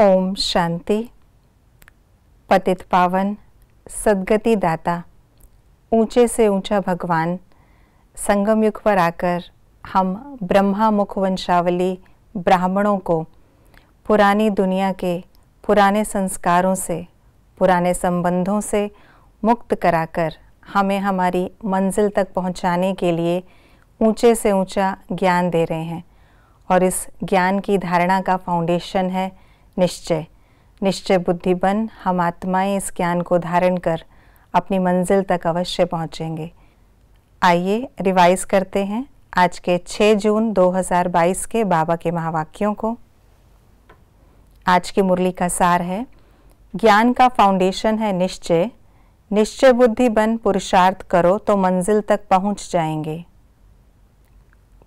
ओम शांति पतित पावन सदगति दाता ऊंचे से ऊंचा भगवान संगम युग पर आकर हम ब्रह्मा मुख वंशावली ब्राह्मणों को पुरानी दुनिया के पुराने संस्कारों से पुराने संबंधों से मुक्त कराकर हमें हमारी मंजिल तक पहुंचाने के लिए ऊंचे से ऊंचा ज्ञान दे रहे हैं और इस ज्ञान की धारणा का फाउंडेशन है निश्चय निश्चय बुद्धि बन हम आत्माएं इस ज्ञान को धारण कर अपनी मंजिल तक अवश्य पहुंचेंगे आइए रिवाइज करते हैं आज के 6 जून 2022 के बाबा के महावाक्यों को आज की मुरली का सार है ज्ञान का फाउंडेशन है निश्चय निश्चय बुद्धि बन पुरुषार्थ करो तो मंजिल तक पहुंच जाएंगे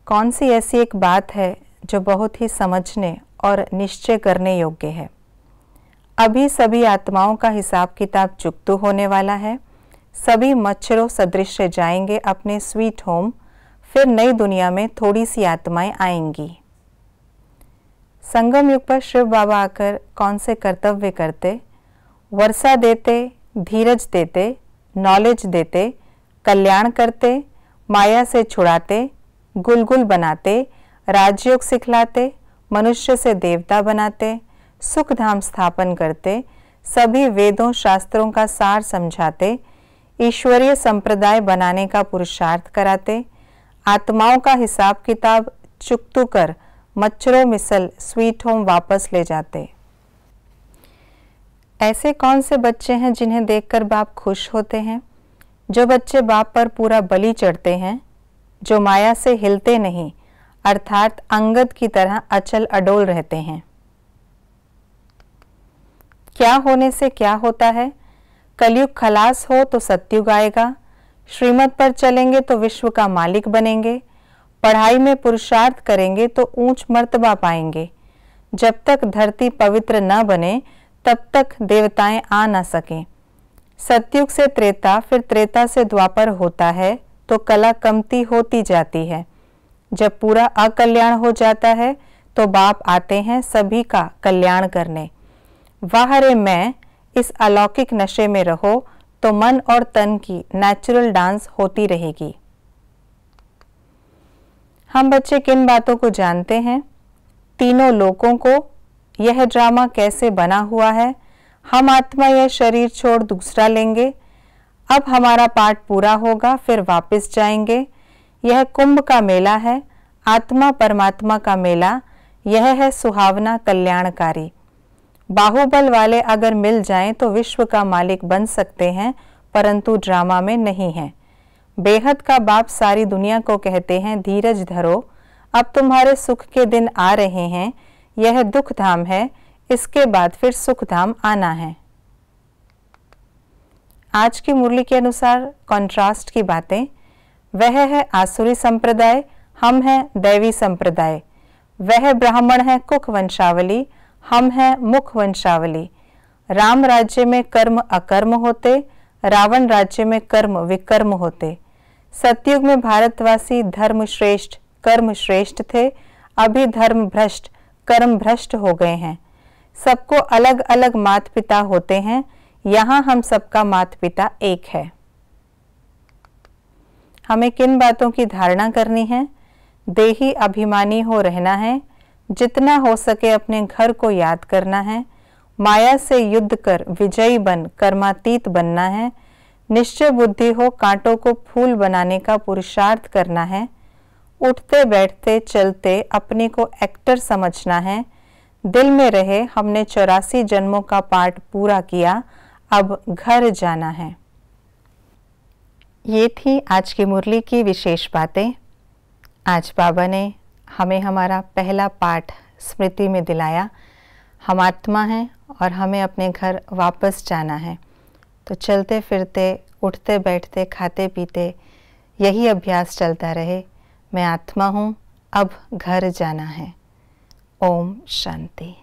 कौन सी ऐसी एक बात है जो बहुत ही समझने और निश्चय करने योग्य है अभी सभी आत्माओं का हिसाब किताब चुकतु होने वाला है सभी मच्छरों सदृश जाएंगे अपने स्वीट होम फिर नई दुनिया में थोड़ी सी आत्माएं आएंगी संगम युग पर शिव बाबा आकर कौन से कर्तव्य करते वर्षा देते धीरज देते नॉलेज देते कल्याण करते माया से छुड़ाते गुलगुल बनाते राजयोग सिखलाते मनुष्य से देवता बनाते सुख धाम स्थापन करते सभी वेदों शास्त्रों का सार समझाते ईश्वरीय संप्रदाय बनाने का पुरुषार्थ कराते आत्माओं का हिसाब किताब चुकतू कर मच्छरों मिसल स्वीट होम वापस ले जाते ऐसे कौन से बच्चे हैं जिन्हें देखकर बाप खुश होते हैं जो बच्चे बाप पर पूरा बलि चढ़ते हैं जो माया से हिलते नहीं अर्थात अंगद की तरह अचल अडोल रहते हैं क्या होने से क्या होता है कलयुग खलास हो तो सत्युग आएगा श्रीमत पर चलेंगे तो विश्व का मालिक बनेंगे पढ़ाई में पुरुषार्थ करेंगे तो ऊंच मर्तबा पाएंगे जब तक धरती पवित्र न बने तब तक देवताएं आ ना सकें सत्युग से त्रेता फिर त्रेता से द्वापर होता है तो कला कमती होती जाती है जब पूरा अकल्याण हो जाता है तो बाप आते हैं सभी का कल्याण करने वाह रे मैं इस अलौकिक नशे में रहो तो मन और तन की नेचुरल डांस होती रहेगी हम बच्चे किन बातों को जानते हैं तीनों लोकों को यह ड्रामा कैसे बना हुआ है हम आत्मा यह शरीर छोड़ दूसरा लेंगे अब हमारा पाठ पूरा होगा फिर वापस जाएंगे यह कुंभ का मेला है आत्मा परमात्मा का मेला यह है सुहावना कल्याणकारी बाहुबल वाले अगर मिल जाएं तो विश्व का मालिक बन सकते हैं परंतु ड्रामा में नहीं है बेहद का बाप सारी दुनिया को कहते हैं धीरज धरो अब तुम्हारे सुख के दिन आ रहे हैं यह दुख धाम है इसके बाद फिर सुख धाम आना है आज की मुरली के अनुसार कंट्रास्ट की बातें वह है आसुरी संप्रदाय हम हैं दैवी संप्रदाय वह ब्राह्मण है कुक वंशावली हम हैं मुख वंशावली राम राज्य में कर्म अकर्म होते रावण राज्य में कर्म विकर्म होते सत्युग में भारतवासी धर्म श्रेष्ठ कर्म श्रेष्ठ थे अभी धर्म भ्रष्ट कर्म भ्रष्ट हो गए हैं सबको अलग अलग मात पिता होते हैं यहाँ हम सबका माता पिता एक है हमें किन बातों की धारणा करनी है देही अभिमानी हो रहना है जितना हो सके अपने घर को याद करना है माया से युद्ध कर विजयी बन कर्मातीत बनना है निश्चय बुद्धि हो कांटों को फूल बनाने का पुरुषार्थ करना है उठते बैठते चलते अपने को एक्टर समझना है दिल में रहे हमने चौरासी जन्मों का पाठ पूरा किया अब घर जाना है ये थी आज की मुरली की विशेष बातें आज बाबा ने हमें हमारा पहला पाठ स्मृति में दिलाया हम आत्मा हैं और हमें अपने घर वापस जाना है तो चलते फिरते उठते बैठते खाते पीते यही अभ्यास चलता रहे मैं आत्मा हूँ अब घर जाना है ओम शांति